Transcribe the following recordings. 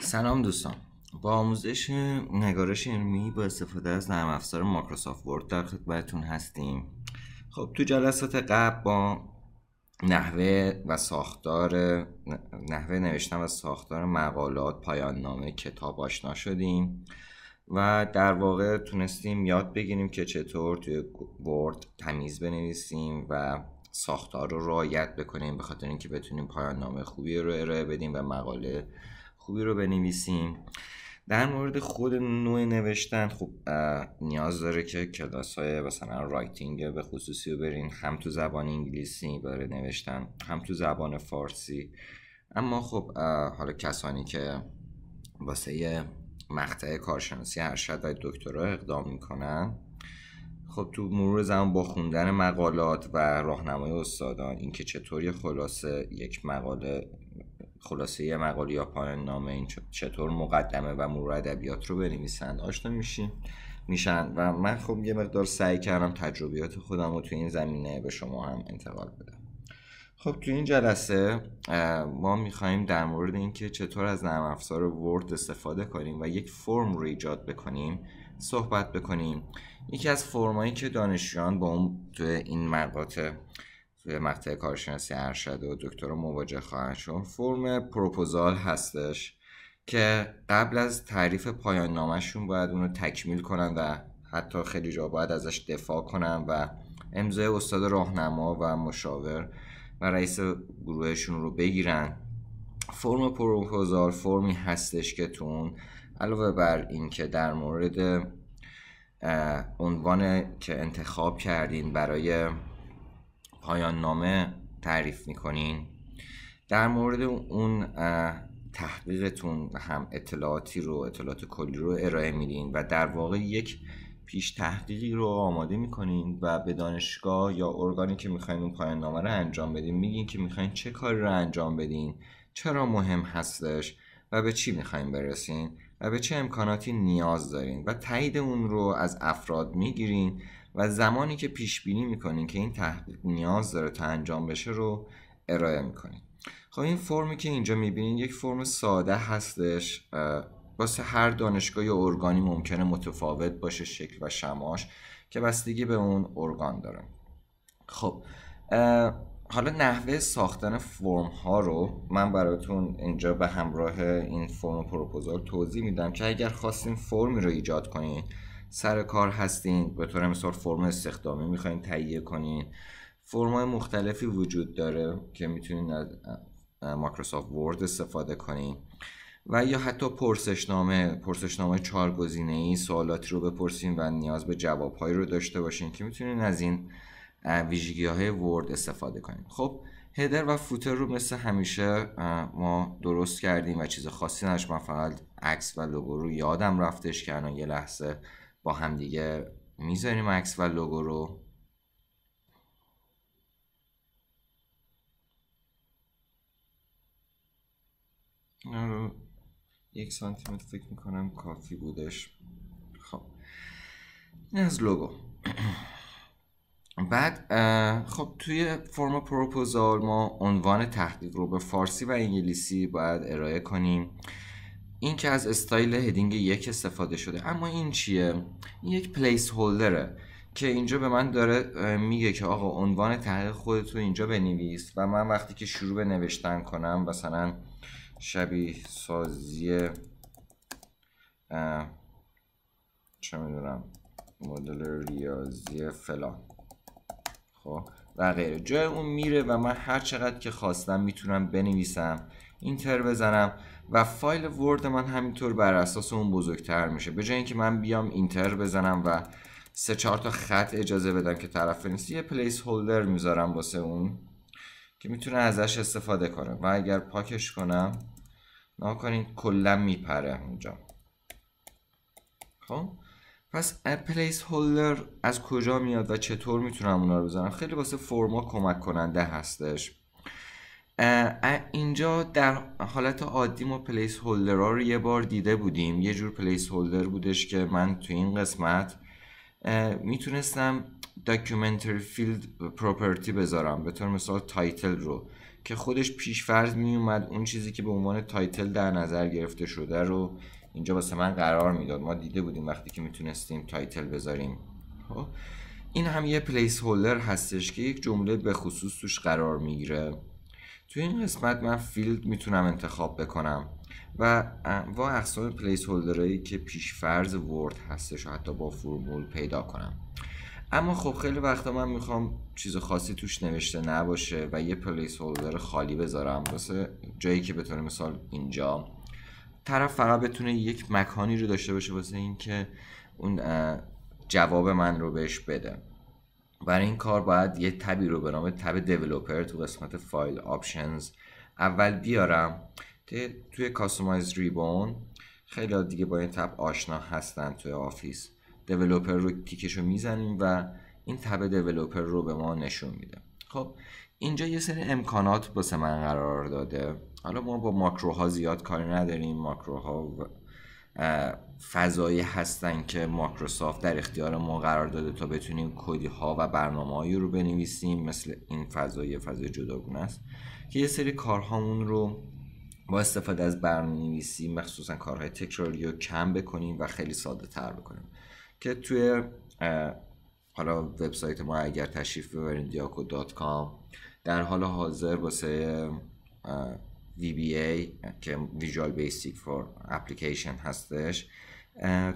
سلام دوستان با آموزش نگارش علمی با استفاده از نرم افزار مایکروسافت ورد در خدمتتون هستیم خب تو جلسات قبل با نحوه و ساختار نحوه نوشتن و ساختار مقالات پایان نامه کتاب آشنا شدیم و در واقع تونستیم یاد بگیریم که چطور توی ورد تمیز بنویسیم و ساختار رو رعایت بکنیم به خاطر اینکه بتونیم پایان نامه خوبی رو ارائه بدیم و مقاله خوبی رو بنویسیم در مورد خود نوع نوشتن خب نیاز داره که کلاس های مثلا رایتینگ به خصوصی رو برین هم تو زبان انگلیسی برای نوشتن هم تو زبان فارسی اما خب حالا کسانی که واسه مقطع کارشناسی هر و دکترا اقدام میکنن خب تو مرور زمان با خوندن مقالات و راهنمای استادان اینکه چطوری خلاصه یک مقاله خلاصه یه مقاله یا پایان نامه این چطور مقدمه و مرور ادبیات رو بنویسن آشنا میشین میشن و من خب یه مقدار سعی کردم تجربیات خودم رو توی این زمینه به شما هم انتقال بدم خب تو این جلسه ما میخواییم در مورد اینکه چطور از نرم افزار ورد استفاده کنیم و یک فرم رو ایجاد بکنیم صحبت بکنیم یکی از فرمایی که دانشجویان با اون تو این مقاطع توی مقطع کارشناسی ارشد و دکترا مواجه خواهند شد فرم پروپوزال هستش که قبل از تعریف پایان نامشون باید اونو تکمیل کنن و حتی خیلی جا باید ازش دفاع کنن و امضای استاد راهنما و مشاور و رئیس گروهشون رو بگیرن فرم پروپوزال فرمی هستش که تون علاوه بر اینکه در مورد عنوان که انتخاب کردین برای پایان نامه تعریف میکنین در مورد اون تحقیقتون هم اطلاعاتی رو اطلاعات کلی رو ارائه میدین و در واقع یک پیش تحقیقی رو آماده میکنین و به دانشگاه یا ارگانی که میخواین اون پایان نامه رو انجام بدین میگین که میخواین چه کاری رو انجام بدین چرا مهم هستش و به چی میخواین برسین و به چه امکاناتی نیاز دارین و تایید اون رو از افراد میگیرین و زمانی که پیش بینی میکنین که این تحقیق نیاز داره تا انجام بشه رو ارائه میکنین خب این فرمی که اینجا میبینین یک فرم ساده هستش واسه هر دانشگاه ارگانی ممکنه متفاوت باشه شکل و شماش که بستگی به اون ارگان داره خب حالا نحوه ساختن فرم ها رو من براتون اینجا به همراه این فرم پروپوزال توضیح میدم که اگر خواستین فرمی رو ایجاد کنین سر کار هستین به طور مثال فرم استخدامی میخواین تهیه کنین فرمای مختلفی وجود داره که میتونین از مایکروسافت ورد استفاده کنین و یا حتی پرسشنامه پرسشنامه چهار گزینه ای سوالاتی رو بپرسین و نیاز به جوابهایی رو داشته باشین که میتونین از این ویژگی های ورد استفاده کنین خب هدر و فوتر رو مثل همیشه ما درست کردیم و چیز خاصی نش من فقط عکس و لوگو رو یادم رفتش که یه لحظه با دیگه میذاریم عکس و لوگو رو یک سانتی متر فکر میکنم کافی بودش خب این از لوگو بعد خب توی فرم پروپوزال ما عنوان تحقیق رو به فارسی و انگلیسی باید ارائه کنیم این که از استایل هدینگ یک استفاده شده اما این چیه این یک پلیس هولدره که اینجا به من داره میگه که آقا عنوان تحقیق خودت رو اینجا بنویس و من وقتی که شروع به نوشتن کنم مثلا شبیه سازی چه میدونم مدل ریاضی فلان خب و غیره جای اون میره و من هر چقدر که خواستم میتونم بنویسم اینتر بزنم و فایل ورد من همینطور بر اساس اون بزرگتر میشه به جای اینکه من بیام اینتر بزنم و سه چهار تا خط اجازه بدم که طرف نیست یه پلیس هولدر میذارم واسه اون که میتونه ازش استفاده کنه و اگر پاکش کنم ناکنین کلا میپره اونجا خب پس پلیس هولدر از کجا میاد و چطور میتونم اونا رو بزنم خیلی واسه فرما کمک کننده هستش اینجا در حالت عادی ما پلیس هولدر رو یه بار دیده بودیم یه جور پلیس هولدر بودش که من تو این قسمت میتونستم داکیومنتری فیلد پروپرتی بذارم به طور مثال تایتل رو که خودش پیش می میومد اون چیزی که به عنوان تایتل در نظر گرفته شده رو اینجا واسه من قرار میداد ما دیده بودیم وقتی که میتونستیم تایتل بذاریم خب، این هم یه پلیس هولدر هستش که یک جمله به خصوص توش قرار میگیره توی این قسمت من فیلد میتونم انتخاب بکنم و انواع اقسام پلیس هولدرهایی که فرض ورد هستش و حتی با فرمول پیدا کنم اما خب خیلی وقتا من میخوام چیز خاصی توش نوشته نباشه و یه پلیس هولدر خالی بذارم واسه جایی که بتونه مثال اینجا طرف فقط بتونه یک مکانی رو داشته باشه واسه اینکه اون جواب من رو بهش بده برای این کار باید یه تبی رو به نام تب دیولوپر تو قسمت فایل آپشنز اول بیارم توی کاستومایز ریبون خیلی دیگه با این تب آشنا هستن توی آفیس دیولوپر رو تیکش رو میزنیم و این تب دیولوپر رو به ما نشون میده خب اینجا یه سری امکانات بسه من قرار داده حالا ما با ماکروها زیاد کاری نداریم ماکروها فضایی هستن که مایکروسافت در اختیار ما قرار داده تا بتونیم کدی ها و برنامه هایی رو بنویسیم مثل این فضای فضای جداگونه است که یه سری کارهامون رو با استفاده از برنامه‌نویسی مخصوصا کارهای تکراری رو کم بکنیم و خیلی ساده تر بکنیم که توی حالا وبسایت ما اگر تشریف ببرید diaco.com در حال حاضر واسه VBA که Visual Basic for Application هستش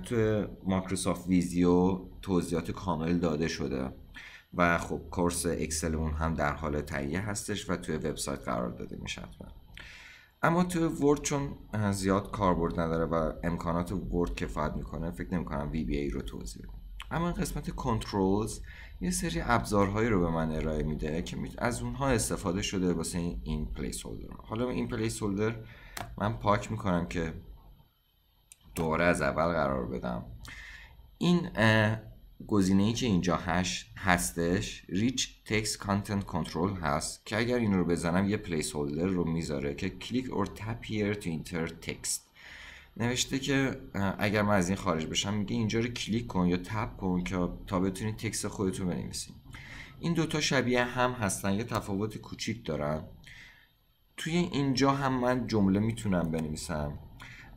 تو مایکروسافت ویزیو توضیحات کامل داده شده و خب کورس اکسلمون هم در حال تهیه هستش و توی وبسایت قرار داده میشه حتما اما تو ورد چون زیاد کاربرد نداره و امکانات ورد کفایت میکنه فکر نمیکنم VBA رو توضیح بدم این قسمت کنترلز یه سری ابزارهایی رو به من ارائه میده که از اونها استفاده شده واسه این پلیس هولدر حالا این پلیس هولدر من پاک میکنم که دوباره از اول قرار بدم این گزینه ای که اینجا هش هستش ریچ تکس کانتنت کنترل هست که اگر این رو بزنم یه پلیس هولدر رو میذاره که کلیک اور تپ هیر تو اینتر تکست نوشته که اگر من از این خارج بشم میگه اینجا رو کلیک کن یا تپ کن که تا بتونید تکس خودتون بنویسید این دوتا شبیه هم هستن یه تفاوت کوچیک دارن توی اینجا هم من جمله میتونم بنویسم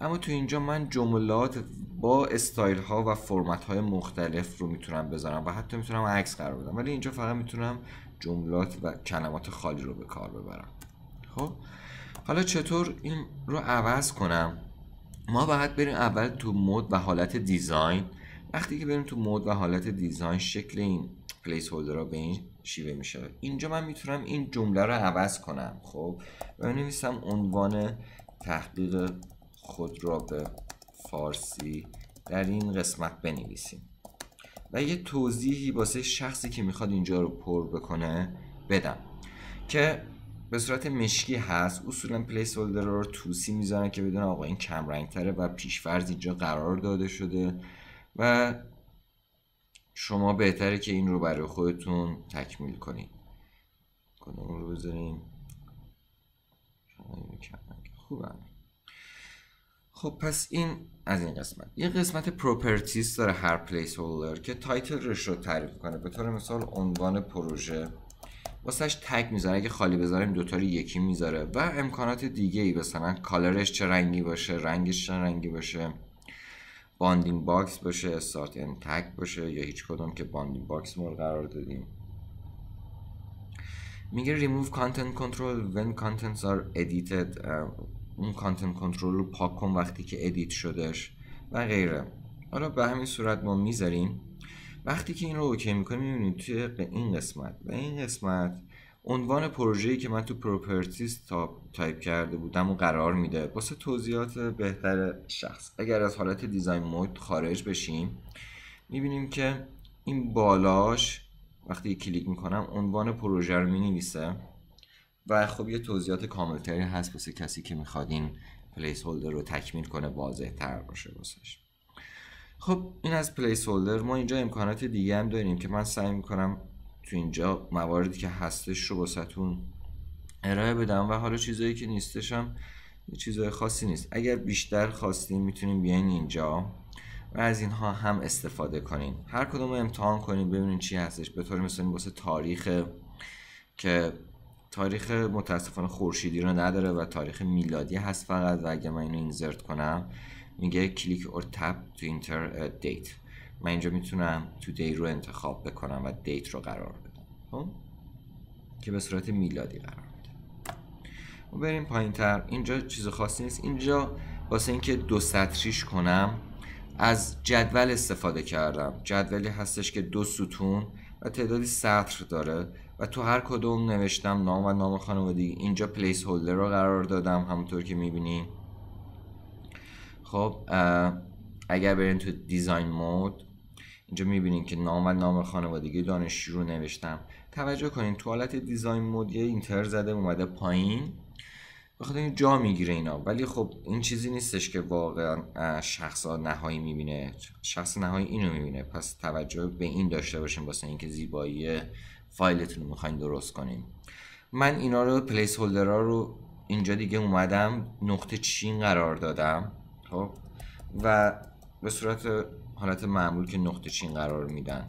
اما تو اینجا من جملات با استایل ها و فرمت های مختلف رو میتونم بذارم و حتی میتونم عکس قرار بدم ولی اینجا فقط میتونم جملات و کلمات خالی رو به کار ببرم خب حالا چطور این رو عوض کنم ما باید بریم اول تو مود و حالت دیزاین وقتی که بریم تو مود و حالت دیزاین شکل این پلیس هولدر به این شیوه میشه اینجا من میتونم این جمله رو عوض کنم خب بنویسم عنوان تحقیق خود را به فارسی در این قسمت بنویسیم و یه توضیحی واسه شخصی که میخواد اینجا رو پر بکنه بدم که به صورت مشکی هست اصولا پلیس هولدر رو توسی میزنه که بدون آقا این کم رنگ تره و فرض اینجا قرار داده شده و شما بهتره که این رو برای خودتون تکمیل کنید کنم رو بذاریم خب پس این از این قسمت یه قسمت پروپرتیز داره هر پلیس هولدر که تایتل رو تعریف کنه به طور مثال عنوان پروژه واسهش تگ میذاره اگه خالی بذاریم دوتاری یکی میذاره و امکانات دیگه ای مثلا کالرش چه رنگی باشه رنگش چه رنگی باشه باندینگ باکس باشه استارت ان تگ باشه یا هیچ کدوم که باندینگ باکس مور قرار دادیم میگه ریموو کانتنت کنترل when contents are edited اون کانتنت کنترل رو پاک کن وقتی که ادیت شدش و غیره حالا به همین صورت ما میذاریم وقتی که این رو اوکی میکنیم میبینید توی این قسمت و این قسمت عنوان پروژه‌ای که من تو پروپرتیز تایپ کرده بودم و قرار میده واسه توضیحات بهتر شخص اگر از حالت دیزاین مود خارج بشیم میبینیم که این بالاش وقتی کلیک میکنم عنوان پروژه رو مینویسه و خب یه توضیحات کاملتری هست واسه کسی که میخواد این پلیس هولدر رو تکمیل کنه واضح تر باشه خب این از پلیس هولدر ما اینجا امکانات دیگه هم داریم که من سعی میکنم تو اینجا مواردی که هستش رو باستون ارائه بدم و حالا چیزایی که نیستش هم چیزای خاصی نیست اگر بیشتر خواستین میتونیم بیاین اینجا و از اینها هم استفاده کنین هر کدوم رو امتحان کنین ببینین چی هستش به طور مثلا واسه تاریخ که تاریخ متاسفانه خورشیدی رو نداره و تاریخ میلادی هست فقط و اگه من اینو اینزرت کنم میگه کلیک اور تپ تو اینتر دیت من اینجا میتونم تو دی رو انتخاب بکنم و دیت رو قرار بدم خب؟ که به صورت میلادی قرار بده و خب، بریم پایین تر اینجا چیز خاصی نیست اینجا واسه اینکه دو سطریش کنم از جدول استفاده کردم جدولی هستش که دو ستون و تعدادی سطر داره و تو هر کدوم نوشتم نام و نام خانوادگی اینجا پلیس هولدر رو قرار دادم همونطور که میبینیم خب اگر برین تو دیزاین مود اینجا میبینین که نام و نام خانوادگی دانشجو رو نوشتم توجه کنین تو حالت دیزاین مود یه اینتر زده اومده پایین بخاطر این جا میگیره اینا ولی خب این چیزی نیستش که واقعا شخص نهایی میبینه شخص نهایی اینو میبینه پس توجه به این داشته باشین واسه اینکه زیبایی فایلتون رو میخواین درست کنین من اینا رو پلیس ها رو اینجا دیگه اومدم نقطه چین قرار دادم خب. و به صورت حالت معمول که نقطه چین قرار میدن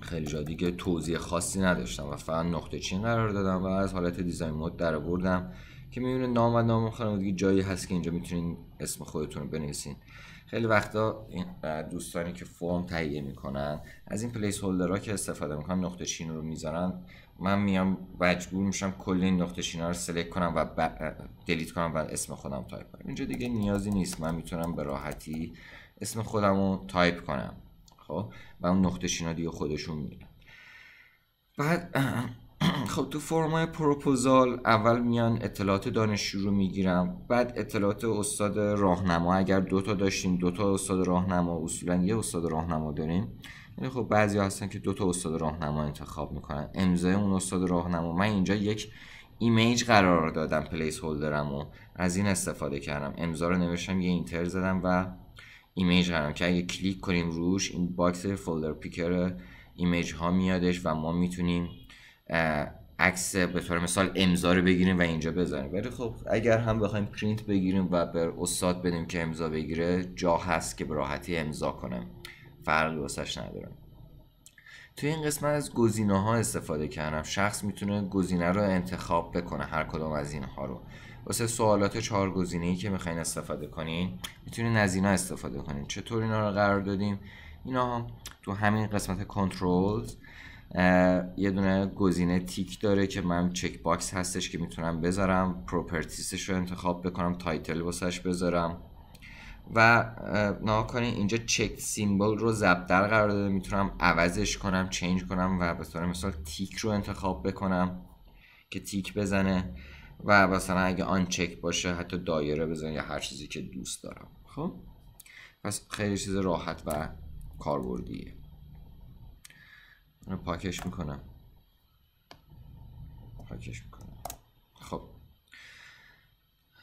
خیلی جا دیگه توضیح خاصی نداشتم و فقط نقطه چین قرار دادم و از حالت دیزاین مود در آوردم که میبینه نام و نام دیگه جایی هست که اینجا میتونین اسم خودتون رو بنویسین خیلی وقتا دوستانی که فرم تهیه میکنن از این پلیس هولدرها که استفاده میکنن نقطه چین رو میذارن من میام مجبور میشم کل این نقطه شینا رو سلکت کنم و دلیت کنم و اسم خودم تایپ کنم اینجا دیگه نیازی نیست من میتونم به راحتی اسم خودم رو تایپ کنم خب و اون نقطه شینا دیگه خودشون میره بعد خب تو فرمای پروپوزال اول میان اطلاعات دانشجو رو میگیرم بعد اطلاعات استاد راهنما اگر دوتا داشتیم دوتا استاد راهنما اصولا یه استاد راهنما داریم خب بعضی هستن که دو تا استاد راهنما انتخاب میکنن امضای اون استاد راهنما من اینجا یک ایمیج قرار دادم پلیس هولدرم و از این استفاده کردم امضا رو نوشتم یه اینتر زدم و ایمیج قرارم که اگه کلیک کنیم روش این باکس فولدر پیکر ایمیج ها میادش و ما میتونیم عکس به طور مثال امضا رو بگیریم و اینجا بذاریم ولی خب اگر هم بخوایم پرینت بگیریم و بر استاد بدیم که امضا بگیره جا هست که به راحتی امضا کنه. فرقی واسش نداره توی این قسمت از گزینه ها استفاده کردم شخص میتونه گزینه رو انتخاب بکنه هر کدوم از اینها رو واسه سوالات چهار گزینه ای که میخواین استفاده کنین میتونین از اینا استفاده کنین چطور اینا رو قرار دادیم اینا تو همین قسمت کنترل یه دونه گزینه تیک داره که من چک باکس هستش که میتونم بذارم پروپرتیسش رو انتخاب بکنم تایتل واسش بذارم و نها کنین اینجا چک سیمبل رو زبدر قرار داده میتونم عوضش کنم چینج کنم و به مثال تیک رو انتخاب بکنم که تیک بزنه و مثلا اگه آن چک باشه حتی دایره بزنه یا هر چیزی که دوست دارم خب پس خیلی چیز راحت و کاربردیه پاکش میکنم پاکش میکنم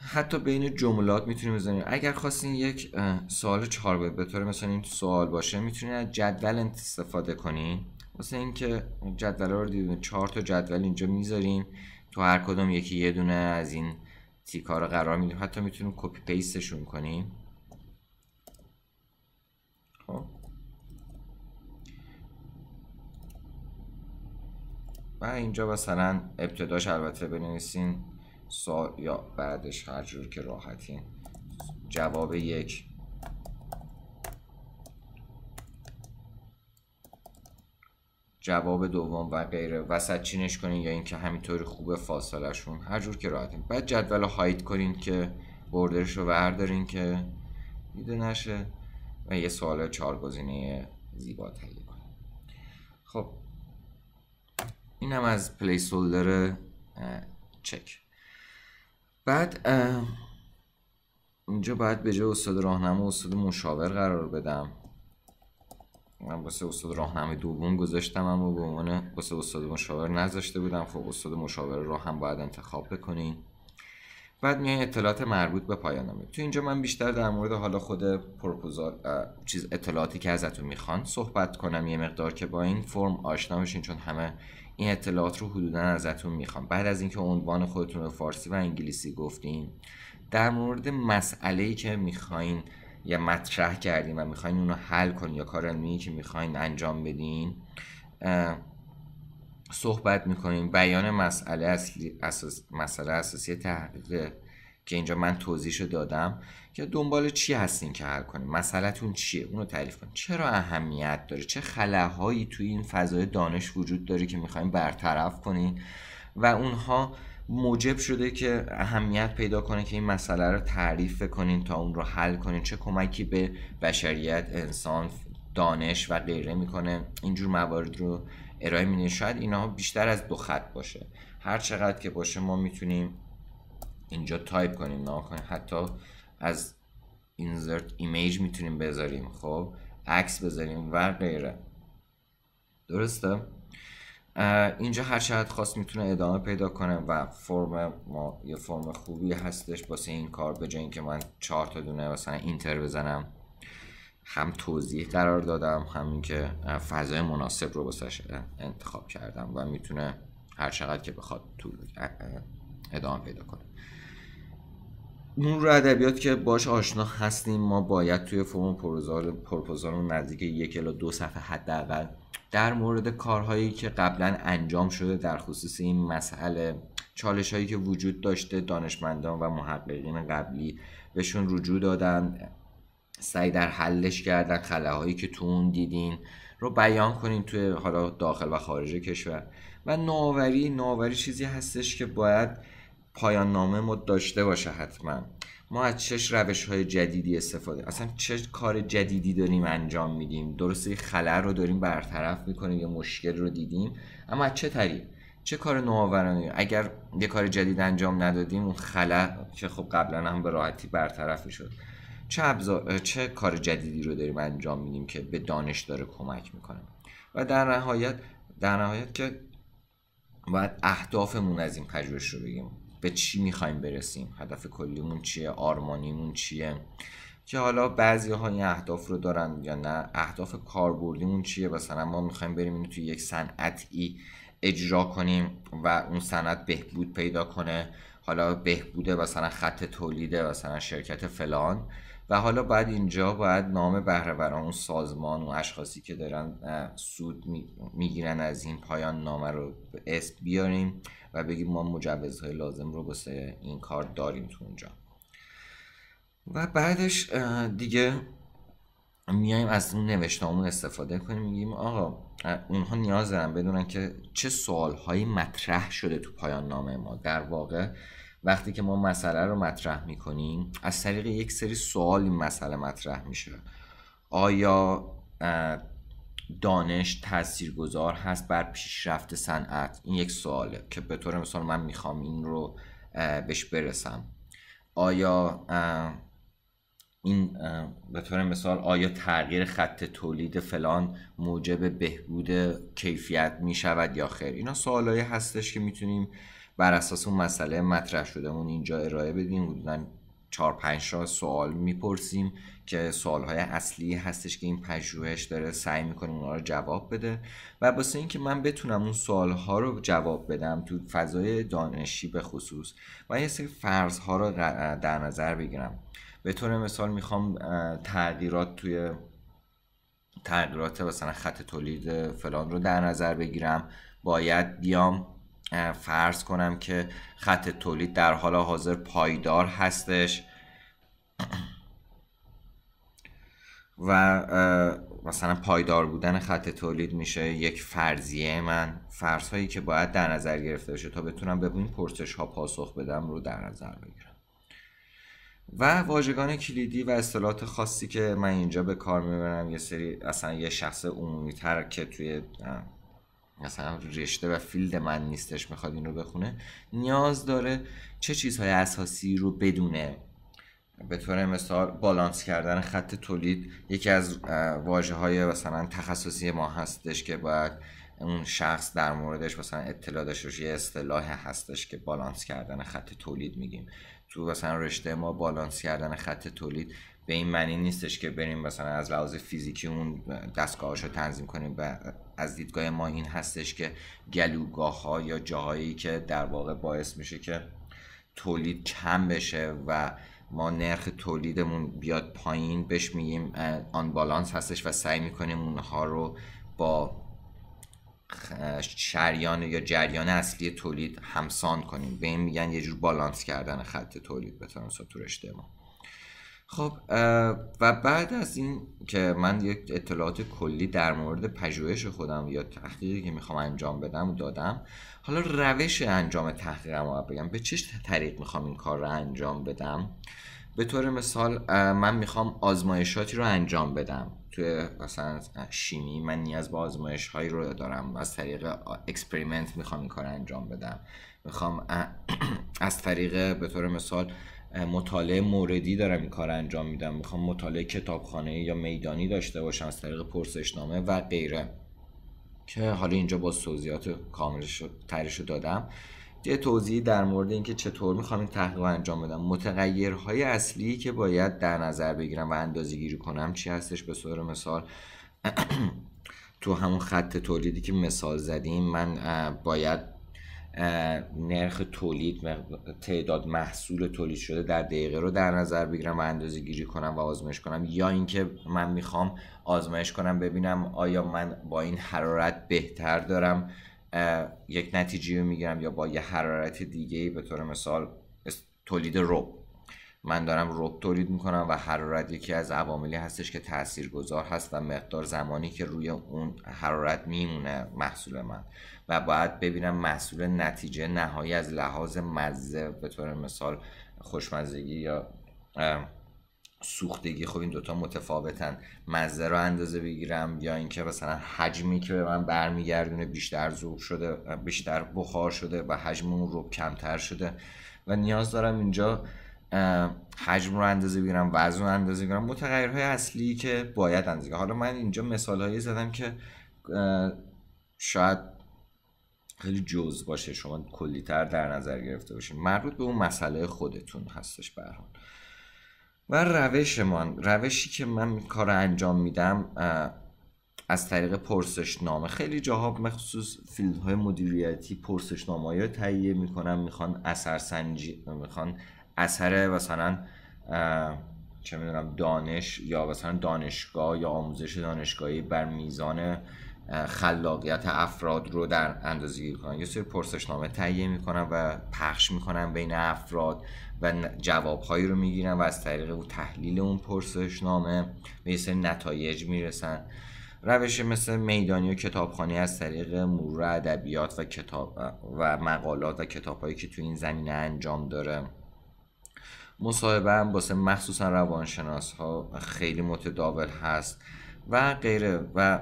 حتی بین جملات میتونیم بزنیم اگر خواستین یک سوال چهار باید به طور مثلا این سوال باشه میتونین از جدول استفاده کنین واسه اینکه جدول رو دیدیم چهار تا جدول اینجا میذاریم تو هر کدوم یکی یه دونه از این تیکار رو قرار میدیم حتی میتونیم کپی پیستشون کنیم خب. و اینجا مثلا ابتداش البته بنویسین سال یا بعدش هر جور که راحتین جواب یک جواب دوم و غیره وسط چینش کنین یا اینکه همینطوری خوب فاصلهشون هر جور که راحتین بعد جدول هاید کنین که بردرش رو بردارین که دیده نشه و یه سوال چهار گزینه زیبا تهیه کنین خب اینم از پلیس هولدر چک بعد اینجا باید به جای استاد راهنما استاد مشاور قرار بدم من واسه استاد راهنمای دوم گذاشتم اما به عنوان واسه استاد مشاور نذاشته بودم خب استاد مشاور رو هم باید انتخاب بکنین بعد میای اطلاعات مربوط به پایانامه تو اینجا من بیشتر در مورد حالا خود پروپوزال چیز اطلاعاتی که ازتون میخوان صحبت کنم یه مقدار که با این فرم آشنا بشین چون همه این اطلاعات رو حدودا ازتون میخوام بعد از اینکه عنوان خودتون رو فارسی و انگلیسی گفتین در مورد مسئله که میخواین یا مطرح کردین و میخواین اونو حل کنین یا کار علمی که میخواین انجام بدین صحبت میکنین بیان مسئله اصلی اساس مسئله اساسی تحقیق که اینجا من توضیحشو دادم که دنبال چی هستین که حل کنیم مسئلهتون چیه اونو تعریف کنیم چرا اهمیت داره چه خلاهایی توی این فضای دانش وجود داره که میخوایم برطرف کنین و اونها موجب شده که اهمیت پیدا کنه که این مسئله رو تعریف کنین تا اون رو حل کنین چه کمکی به بشریت انسان دانش و غیره میکنه اینجور موارد رو ارائه میدین شاید اینها بیشتر از دو خط باشه هر چقدر که باشه ما میتونیم اینجا تایپ کنیم نگاه کنیم حتی از اینزرت ایمیج میتونیم بذاریم خب عکس بذاریم و غیره درسته اینجا هر چقدر خواست میتونه ادامه پیدا کنه و فرم ما یه فرم خوبی هستش واسه این کار به جایی که من چهار تا دونه مثلا اینتر بزنم هم توضیح قرار دادم همین که فضای مناسب رو واسش انتخاب کردم و میتونه هر چقدر که بخواد طول ادامه پیدا کنه اون رو ادبیات که باش آشنا هستیم ما باید توی فرم پرپوزالمون نزدیک یک الا دو صفحه حداقل در مورد کارهایی که قبلا انجام شده در خصوص این مسئله چالش هایی که وجود داشته دانشمندان و محققین قبلی بهشون رجوع دادن سعی در حلش کردن هایی که تو اون دیدین رو بیان کنین توی حالا داخل و خارج کشور و نوآوری نوآوری چیزی هستش که باید پایان نامه ما داشته باشه حتما ما از چش روش های جدیدی استفاده اصلا چه کار جدیدی داریم انجام میدیم درسته خلر رو داریم برطرف میکنیم یا مشکل رو دیدیم اما از چه طریق چه کار نوآورانه اگر یه کار جدید انجام ندادیم اون خلا که خب قبلا هم به راحتی برطرف شد چه, ابزار... چه کار جدیدی رو داریم انجام میدیم که به دانش داره کمک میکنه و در نهایت در نهایت که باید اهدافمون از این پژوهش رو بگیم به چی میخوایم برسیم هدف کلیمون چیه آرمانیمون چیه که حالا بعضی ها این اهداف رو دارن یا نه اهداف کاربردیمون چیه مثلا ما میخوایم بریم اینو توی یک صنعتی اجرا کنیم و اون صنعت بهبود پیدا کنه حالا بهبوده مثلا خط تولیده مثلا شرکت فلان و حالا بعد اینجا باید نام بهره اون سازمان و اشخاصی که دارن سود میگیرن از این پایان نامه رو اسم بیاریم و بگیم ما مجوزهای لازم رو واسه این کار داریم تو اونجا و بعدش دیگه میایم از اون نوشتامون استفاده کنیم میگیم آقا اونها نیاز دارن بدونن که چه سوالهایی مطرح شده تو پایان نامه ما در واقع وقتی که ما مسئله رو مطرح میکنیم از طریق یک سری سوال این مسئله مطرح میشه آیا دانش تاثیرگذار هست بر پیشرفت صنعت این یک سواله که به طور مثال من میخوام این رو بهش برسم آیا این به طور مثال آیا تغییر خط تولید فلان موجب بهبود کیفیت می شود یا خیر اینا سوالایی هستش که میتونیم بر اساس اون مسئله مطرح شدهمون اینجا ارائه بدیم بودن چهار پنج را سوال میپرسیم که های اصلی هستش که این پژوهش داره سعی میکنه اونها رو جواب بده و باسه اینکه من بتونم اون ها رو جواب بدم تو فضای دانشی به خصوص و یه سری ها رو در نظر بگیرم به طور مثال میخوام تغییرات توی تغییرات مثلا خط تولید فلان رو در نظر بگیرم باید بیام فرض کنم که خط تولید در حال حاضر پایدار هستش و مثلا پایدار بودن خط تولید میشه یک فرضیه من فرض هایی که باید در نظر گرفته بشه تا بتونم به این پرسش ها پاسخ بدم رو در نظر بگیرم و واژگان کلیدی و اصطلاحات خاصی که من اینجا به کار میبرم یه سری اصلا یه شخص عمومی تر که توی مثلا رشته و فیلد من نیستش میخواد این رو بخونه نیاز داره چه چیزهای اساسی رو بدونه به طور مثال بالانس کردن خط تولید یکی از واجه های مثلا تخصصی ما هستش که باید اون شخص در موردش مثلا اطلاع داشته یه اصطلاح هستش که بالانس کردن خط تولید میگیم تو مثلا رشته ما بالانس کردن خط تولید به این معنی نیستش که بریم مثلا از لحاظ فیزیکی اون دستگاهاش رو تنظیم کنیم و از دیدگاه ما این هستش که گلوگاه ها یا جاهایی که در واقع باعث میشه که تولید کم بشه و ما نرخ تولیدمون بیاد پایین بهش میگیم آن بالانس هستش و سعی میکنیم اونها رو با شریان یا جریان اصلی تولید همسان کنیم به این میگن یه جور بالانس کردن خط تولید به تو رشته ما خب و بعد از این که من یک اطلاعات کلی در مورد پژوهش خودم یا تحقیقی که میخوام انجام بدم و دادم حالا روش انجام تحقیقم رو بگم به چه طریق میخوام این کار رو انجام بدم به طور مثال من میخوام آزمایشاتی رو انجام بدم توی مثلا شیمی من نیاز به آزمایش هایی رو دارم از طریق اکسپریمنت میخوام این کار انجام بدم میخوام از طریق به طور مثال مطالعه موردی دارم این کار انجام میدم میخوام مطالعه کتابخانه یا میدانی داشته باشم از طریق پرسشنامه و غیره که حالا اینجا با توضیحات کامل تریش دادم یه توضیحی در مورد اینکه چطور میخوام این تحقیق انجام بدم متغیرهای اصلی که باید در نظر بگیرم و اندازه گیری کنم چی هستش به صورت مثال تو همون خط تولیدی که مثال زدیم من باید نرخ تولید تعداد محصول تولید شده در دقیقه رو در نظر بگیرم و اندازه گیری کنم و آزمایش کنم یا اینکه من میخوام آزمایش کنم ببینم آیا من با این حرارت بهتر دارم یک نتیجه رو میگیرم یا با یه حرارت دیگه به طور مثال تولید رب من دارم رب تولید میکنم و حرارت یکی از عواملی هستش که تاثیرگذار هست و مقدار زمانی که روی اون حرارت میمونه محصول من و باید ببینم محصول نتیجه نهایی از لحاظ مزه به طور مثال خوشمزگی یا سوختگی خب این دوتا متفاوتن مزه رو اندازه بگیرم یا اینکه مثلا حجمی که به من برمیگردونه بیشتر ذوب شده بیشتر بخار شده و حجم اون رب کمتر شده و نیاز دارم اینجا حجم رو اندازه بگیرم وزن رو اندازه بگیرم متغیرهای اصلی که باید اندازه حالا من اینجا مثالهایی زدم که شاید خیلی جز باشه شما کلی تر در نظر گرفته باشین مربوط به اون مسئله خودتون هستش برحال و روش من روشی که من کار انجام میدم از طریق پرسش پرسشنامه خیلی جاها مخصوص فیلدهای مدیریتی پرسشنامه رو تهیه میکنم میخوان اثر سنجی میخوان اثر مثلا چه میدونم دانش یا مثلا دانشگاه یا آموزش دانشگاهی بر میزان خلاقیت افراد رو در اندازه گیری کنن یه سری پرسشنامه تهیه میکنن و پخش میکنن بین افراد و جوابهایی رو میگیرن و از طریق او تحلیل اون پرسشنامه به یه سری نتایج میرسن روش مثل میدانی و کتابخانه از طریق مرور ادبیات و کتاب و مقالات و کتابهایی که تو این زمینه انجام داره مصاحبه هم باسه مخصوصا روانشناس ها خیلی متداول هست و غیره و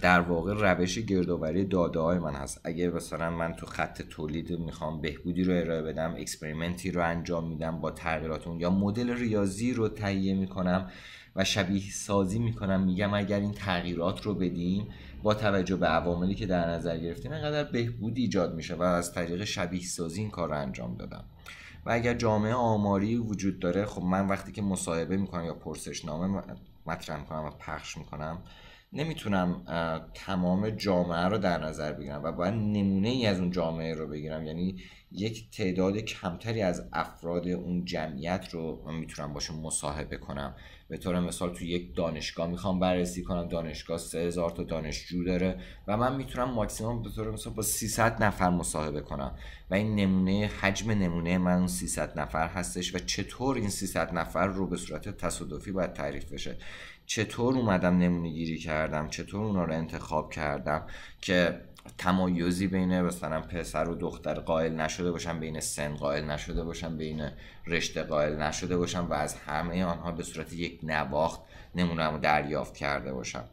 در واقع روش گردآوری داده های من هست اگه مثلا من تو خط تولید میخوام بهبودی رو ارائه بدم اکسپریمنتی رو انجام میدم با تغییرات اون یا مدل ریاضی رو تهیه میکنم و شبیه سازی میکنم میگم اگر این تغییرات رو بدیم با توجه به عواملی که در نظر گرفتیم اینقدر بهبودی ایجاد میشه و از طریق شبیه سازی این کار رو انجام دادم و اگر جامعه آماری وجود داره خب من وقتی که مصاحبه میکنم یا پرسش نامه مطرح میکنم و پخش میکنم نمیتونم تمام جامعه رو در نظر بگیرم و باید نمونه ای از اون جامعه رو بگیرم یعنی یک تعداد کمتری از افراد اون جمعیت رو میتونم باشون مصاحبه کنم به طور مثال تو یک دانشگاه میخوام بررسی کنم دانشگاه 3000 تا دانشجو داره و من میتونم ماکسیمم به طور مثال با 300 نفر مصاحبه کنم و این نمونه حجم نمونه من 300 نفر هستش و چطور این 300 نفر رو به صورت تصادفی باید تعریف بشه چطور اومدم نمونه گیری کردم چطور اونا رو انتخاب کردم که تمایزی بین مثلا پسر و دختر قائل نشده باشن بین سن قائل نشده باشن بین رشته قائل نشده باشم و از همه آنها به صورت یک نواخت نمونه رو دریافت کرده باشم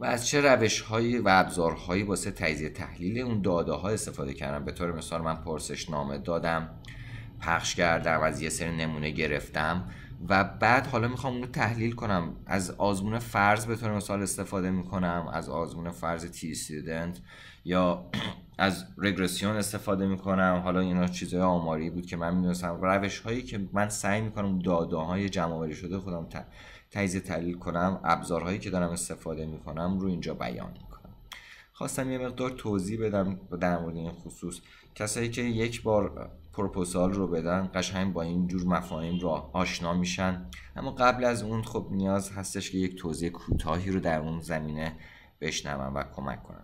و از چه روش هایی و ابزارهایی واسه تجزیه تحلیل اون داده ها استفاده کردم به طور مثال من پرسش نامه دادم پخش کردم از یه سری نمونه گرفتم و بعد حالا میخوام اون رو تحلیل کنم از آزمون فرض به طور مثال استفاده میکنم از آزمون فرض تی استودنت یا از رگرسیون استفاده میکنم حالا اینا چیزهای آماری بود که من میدونستم روش هایی که من سعی میکنم داده های جمع آوری شده خودم تجزیه تحلیل کنم ابزارهایی که دارم استفاده میکنم رو اینجا بیان میکنم خواستم یه مقدار توضیح بدم در مورد این خصوص کسایی که یک بار پروپوزال رو بدن قشنگ با این جور مفاهیم را آشنا میشن اما قبل از اون خب نیاز هستش که یک توضیح کوتاهی رو در اون زمینه بشنون و کمک کنن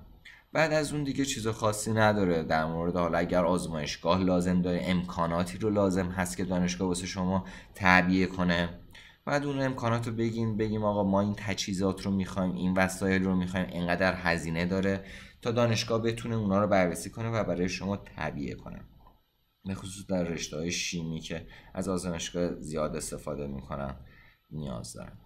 بعد از اون دیگه چیز خاصی نداره در مورد حالا اگر آزمایشگاه لازم داره امکاناتی رو لازم هست که دانشگاه واسه شما تعبیه کنه بعد اون امکانات رو بگیم بگیم آقا ما این تجهیزات رو میخوایم این وسایل رو میخوایم اینقدر هزینه داره تا دانشگاه بتونه اونا رو بررسی کنه و برای شما تبیه کنه به خصوص در رشته های شیمی که از آزمایشگاه زیاد استفاده میکنن نیاز دارن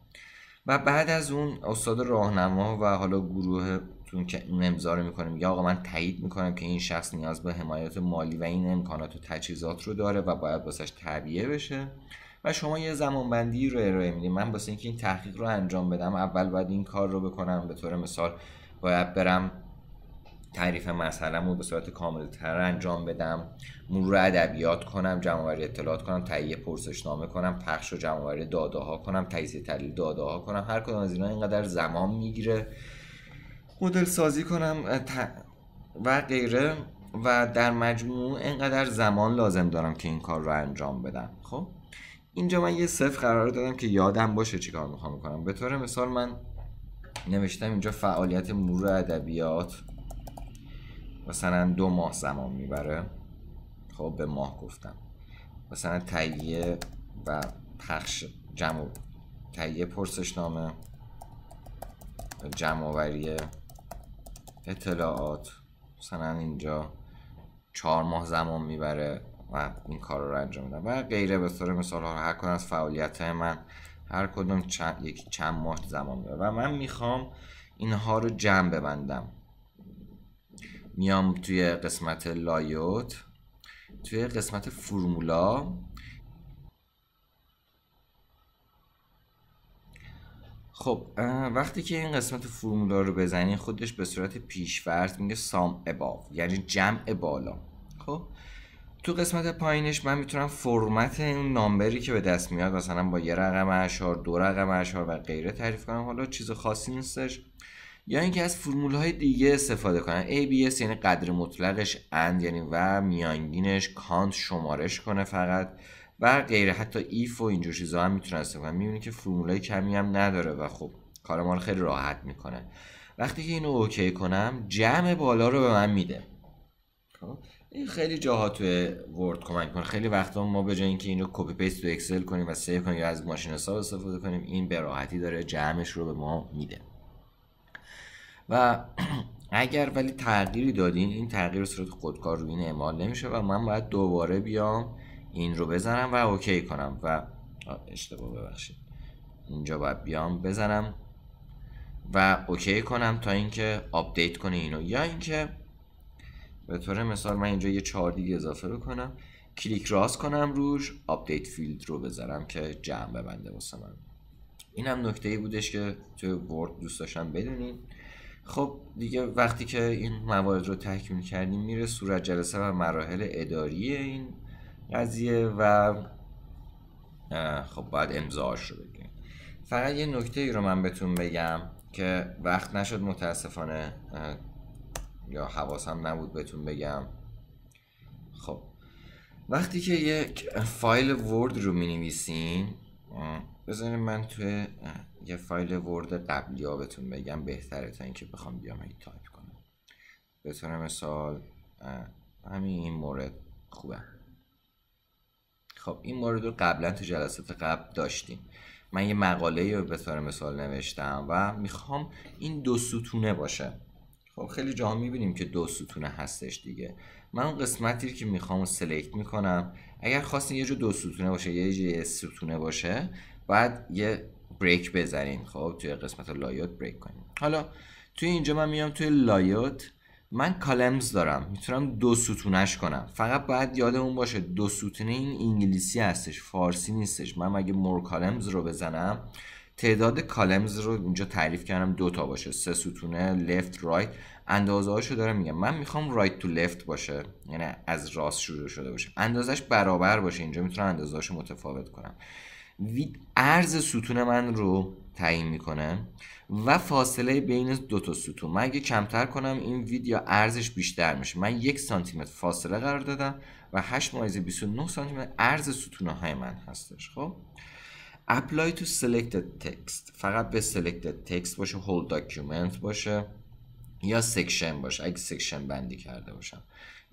و بعد از اون استاد راهنما و حالا گروهتون که این امضا رو میکنه میگه آقا من تایید میکنم که این شخص نیاز به حمایت مالی و این امکانات و تجهیزات رو داره و باید واسش تعبیه بشه و شما یه زمان بندی رو ارائه میدی من واسه اینکه این تحقیق رو انجام بدم اول باید این کار رو بکنم به طور مثال باید برم تعریف مسئلهمو به صورت تر انجام بدم مرور ادبیات کنم جمع اطلاعات کنم تهیه پرسشنامه کنم پخش و آوری داده ها کنم تجزیه تحلیل داده ها کنم هر کدوم از اینا اینقدر زمان میگیره مدل سازی کنم و غیره و در مجموع اینقدر زمان لازم دارم که این کار رو انجام بدم خب اینجا من یه صفر قرار دادم که یادم باشه چیکار میخوام کنم به طور مثال من نوشتم اینجا فعالیت مرور ادبیات مثلا دو ماه زمان میبره خب به ماه گفتم مثلا تهیه و پخش جمع تهیه پرسشنامه جمع آوری اطلاعات مثلا اینجا چهار ماه زمان میبره و این کار رو انجام میدم و غیره به طور مثال هر کدوم از فعالیت های من هر کدوم چند، یک چند ماه زمان میبره و من میخوام اینها رو جمع ببندم میام توی قسمت لایوت توی قسمت فرمولا خب وقتی که این قسمت فرمولا رو بزنی خودش به صورت پیشفرض میگه سام اباو یعنی جمع بالا خب تو قسمت پایینش من میتونم فرمت اون نامبری که به دست میاد مثلا با یه رقم اشار دو رقم اشار و غیره تعریف کنم حالا چیز خاصی نیستش یا اینکه از فرمول های دیگه استفاده کنن ABS یعنی قدر مطلقش اند یعنی و میانگینش کانت شمارش کنه فقط و غیره حتی ایف و اینجور چیزا هم میتونن استفاده کنن میبینید که های کمی هم نداره و خب کار ما رو خیلی راحت میکنه وقتی که اینو اوکی کنم جمع بالا رو به من میده خب؟ این خیلی جاها توی ورد کمک کنه خیلی وقتا ما به جای اینکه اینو کپی پیست تو اکسل کنیم و سیو کنیم یا از ماشین حساب استفاده کنیم این به راحتی داره جمعش رو به ما میده و اگر ولی تغییری دادین این تغییر صورت خودکار روی این اعمال نمیشه و من باید دوباره بیام این رو بزنم و اوکی کنم و اشتباه ببخشید اینجا باید بیام بزنم و اوکی کنم تا اینکه آپدیت کنه اینو یا اینکه به طور مثال من اینجا یه چهار دیگه اضافه کنم کلیک راست کنم روش آپدیت فیلد رو بذارم که جمع ببنده واسه من این هم نکته ای بودش که توی ورد دوست داشتم بدونین خب دیگه وقتی که این موارد رو تحکیم کردیم میره صورت جلسه و مراحل اداری این قضیه و خب باید امضاش رو بگیریم فقط یه نکته ای رو من بهتون بگم که وقت نشد متاسفانه یا حواسم نبود بهتون بگم خب وقتی که یک فایل ورد رو می نویسین بذارین من توی یه فایل ورد قبلی ها بهتون بگم بهتره تا اینکه بخوام بیام این تایپ کنم به مثال همین این مورد خوبه خب این مورد رو قبلا تو جلسات قبل داشتیم من یه مقاله رو به طور مثال نوشتم و میخوام این دو ستونه باشه خب خیلی جاها میبینیم که دو ستونه هستش دیگه من اون قسمتی که میخوام سلکت میکنم اگر خواستین یه جو دو ستونه باشه یه ستونه باشه بعد یه بریک بزنین خب توی قسمت لایوت بریک کنیم حالا توی اینجا من میام توی لایوت من کالمز دارم میتونم دو ستونش کنم فقط باید یادمون باشه دو ستونه این انگلیسی هستش فارسی نیستش من اگه مور کالمز رو بزنم تعداد کالمز رو اینجا تعریف کردم دو تا باشه سه ستونه لفت رایت اندازه هاشو دارم میگم من میخوام رایت تو لفت باشه یعنی از راست شروع شده باشه اندازش برابر باشه اینجا میتونم اندازه متفاوت کنم ارز ستون من رو تعیین میکنه و فاصله بین دو تا ستون من اگه کمتر کنم این وید یا ارزش بیشتر میشه من یک سانتی متر فاصله قرار دادم و 8 مایز 29 سانتی متر ارز ستون های من هستش خب apply تو selected text فقط به selected تکست باشه هول داکیومنت باشه یا سیکشن باشه اگه سیکشن بندی کرده باشم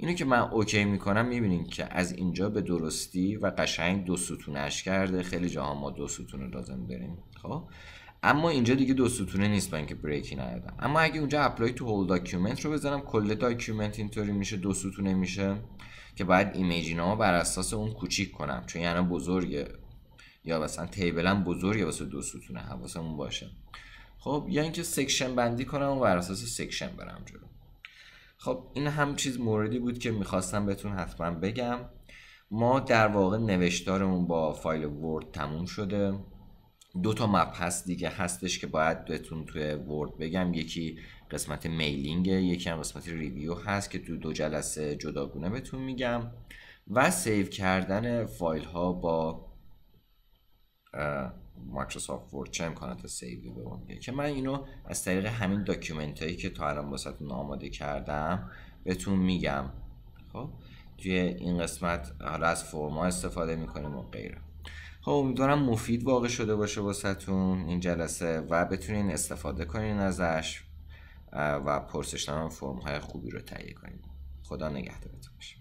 اینو که من اوکی میکنم میبینین که از اینجا به درستی و قشنگ دو ستونش کرده خیلی جاها ما دو ستون لازم داریم خب اما اینجا دیگه دو ستونه نیست با اینکه بریکی ندادم اما اگه اونجا اپلای تو هول داکیومنت رو بزنم کل داکیومنت اینطوری میشه دو ستونه میشه که باید ایمیجینامو بر اساس اون کوچیک کنم چون یعنی بزرگه یا مثلا هم بزرگه واسه دو ستونه حواسمون باشه خب یا اینکه سکشن بندی کنم و بر اساس سکشن برم جلو خب این هم چیز موردی بود که میخواستم بهتون حتما بگم ما در واقع نوشتارمون با فایل ورد تموم شده دو تا مبحث دیگه هستش که باید بهتون توی ورد بگم یکی قسمت میلینگ یکی هم قسمت ریویو هست که تو دو جلسه جداگونه بهتون میگم و سیو کردن فایل ها با مایکروسافت ورد چه امکانات سیوی به اون که من اینو از طریق همین داکیومنت هایی که تا الان واسهتون آماده کردم بهتون میگم خب توی این قسمت حالا از فرما استفاده میکنیم و غیره خب امیدوارم مفید واقع شده باشه واسهتون این جلسه و بتونین استفاده کنین ازش و پرسشنامه فرم های خوبی رو تهیه کنین خدا نگهدارتون باشه